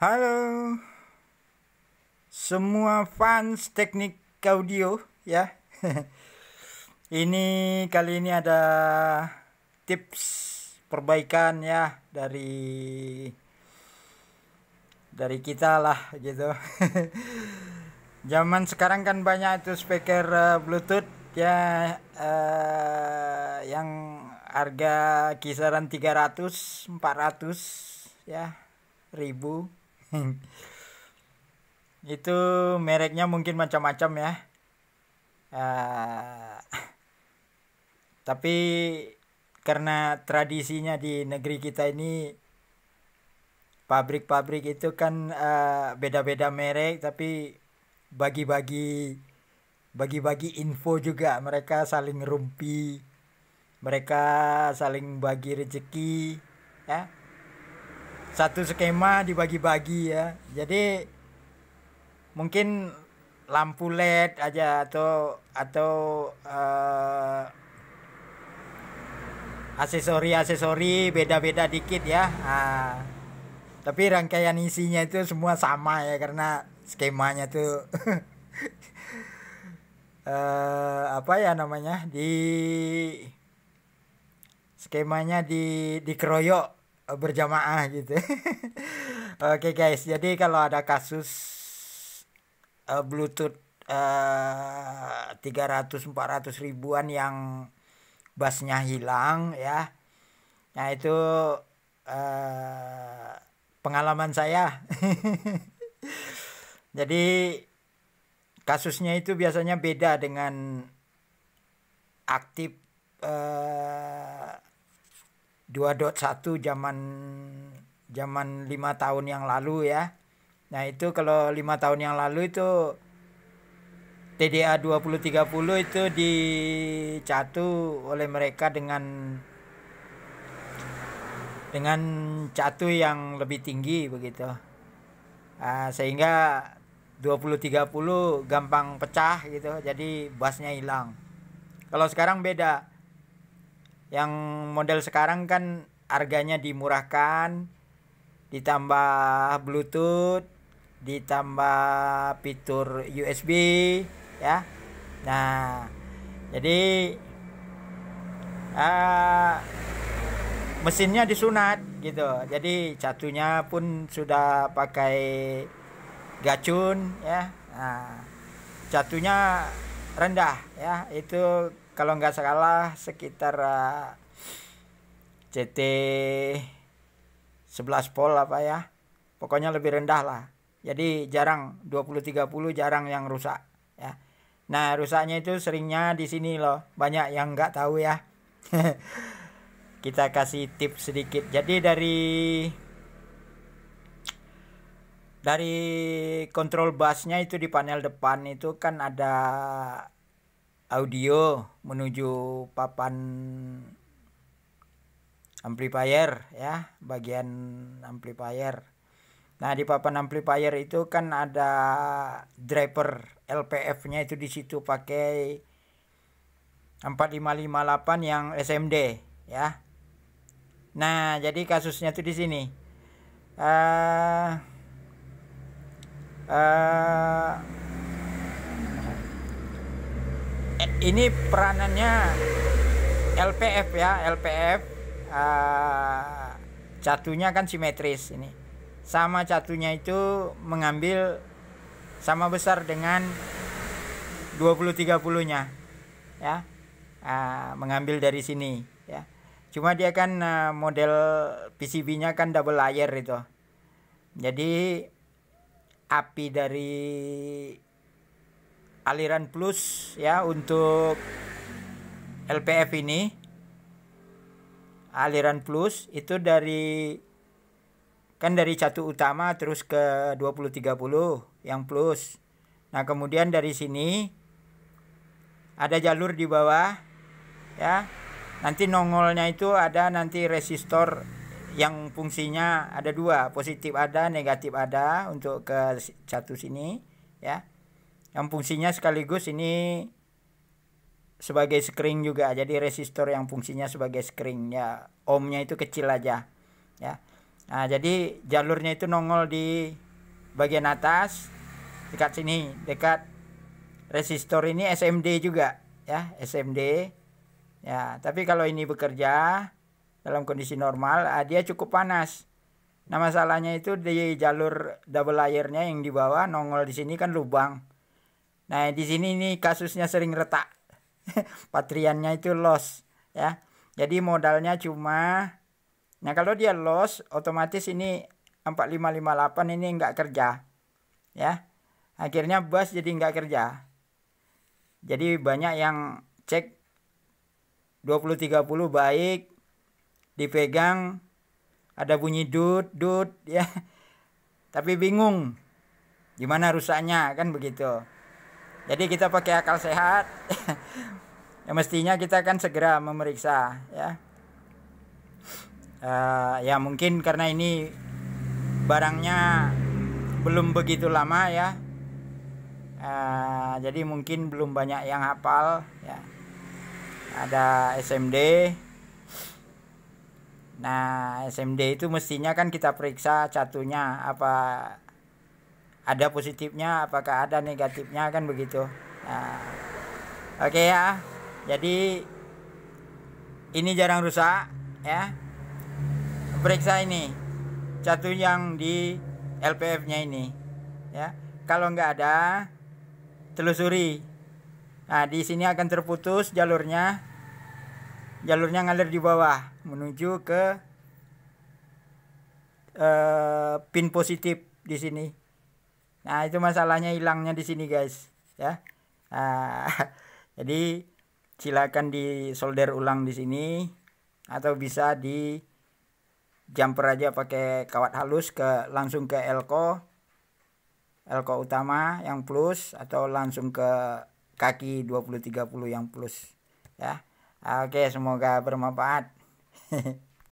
Halo semua fans teknik audio ya. ini kali ini ada tips perbaikan ya dari dari kita lah gitu. Zaman sekarang kan banyak itu speaker uh, Bluetooth ya uh, yang harga kisaran 300 400 ya ribu itu mereknya mungkin macam-macam ya uh, tapi karena tradisinya di negeri kita ini pabrik-pabrik itu kan eh, beda-beda uh, merek tapi bagi-bagi bagi-bagi info juga mereka saling rumpi mereka saling bagi rezeki ya satu skema dibagi-bagi ya. Jadi mungkin lampu LED aja atau atau uh, aksesori-aksesori beda-beda dikit ya. Uh, tapi rangkaian isinya itu semua sama ya karena skemanya tuh uh, apa ya namanya di skemanya di dikeroyok Eh, berjamaah gitu oke okay, guys jadi kalau ada kasus uh, bluetooth uh, 300 400 ribuan yang basnya hilang ya nah itu uh, pengalaman saya jadi kasusnya itu biasanya beda dengan aktif uh, 2.1 zaman zaman 5 tahun yang lalu ya. Nah, itu kalau 5 tahun yang lalu itu TDA 2030 itu dicatu oleh mereka dengan dengan catu yang lebih tinggi begitu uh, sehingga tiga puluh gampang pecah gitu jadi bassnya hilang kalau sekarang beda yang model sekarang kan harganya dimurahkan ditambah bluetooth ditambah fitur USB ya nah jadi uh, mesinnya disunat gitu jadi catunya pun sudah pakai gacun ya nah, catunya rendah ya itu kalau nggak salah sekitar CT eh, 11 pol apa ya pokoknya lebih rendah lah jadi jarang 20-30 jarang yang rusak ya nah rusaknya itu seringnya di sini loh banyak yang nggak tahu ya kita kasih tips sedikit jadi dari dari kontrol busnya itu di panel depan itu kan ada audio menuju papan amplifier ya bagian amplifier nah di papan amplifier itu kan ada driver LPF nya itu disitu pakai 4558 yang SMD ya nah jadi kasusnya tuh di sini uh, uh, Eh, ini peranannya LPF ya LPF uh, ah, catunya kan simetris ini sama catunya itu mengambil sama besar dengan 20-30 nya ya uh, mengambil dari sini ya cuma dia kan uh, model PCB nya kan double layer itu jadi api dari aliran plus ya untuk LPF ini aliran plus itu dari kan dari satu utama terus ke 2030 yang plus. Nah, kemudian dari sini ada jalur di bawah ya. Nanti nongolnya itu ada nanti resistor yang fungsinya ada dua, positif ada, negatif ada untuk ke satu sini ya yang fungsinya sekaligus ini sebagai screen juga jadi resistor yang fungsinya sebagai screen ya ohmnya itu kecil aja ya nah jadi jalurnya itu nongol di bagian atas dekat sini dekat resistor ini SMD juga ya SMD ya tapi kalau ini bekerja dalam kondisi normal ah, dia cukup panas nah masalahnya itu di jalur double layernya yang di bawah nongol di sini kan lubang Nah, di sini ini kasusnya sering retak. Patriannya itu loss, ya. Jadi modalnya cuma Nah, kalau dia loss, otomatis ini 4558 ini nggak kerja. Ya. Akhirnya bus jadi nggak kerja. Jadi banyak yang cek 2030 baik dipegang ada bunyi dut dut ya. Tapi bingung gimana rusaknya kan begitu. Jadi kita pakai akal sehat. ya mestinya kita akan segera memeriksa ya. Uh, ya mungkin karena ini barangnya belum begitu lama ya. Uh, jadi mungkin belum banyak yang hafal ya. Ada SMD. Nah, SMD itu mestinya kan kita periksa catunya apa ada positifnya apakah ada negatifnya kan begitu nah, oke okay ya jadi ini jarang rusak ya periksa ini catu yang di LPF nya ini ya kalau nggak ada telusuri nah di sini akan terputus jalurnya jalurnya ngalir di bawah menuju ke uh, pin positif di sini Nah, itu masalahnya hilangnya di sini, guys. Ya. Nah, jadi silakan di solder ulang di sini atau bisa di jumper aja pakai kawat halus ke langsung ke elko elko utama yang plus atau langsung ke kaki 20 30 yang plus ya. Oke, semoga bermanfaat.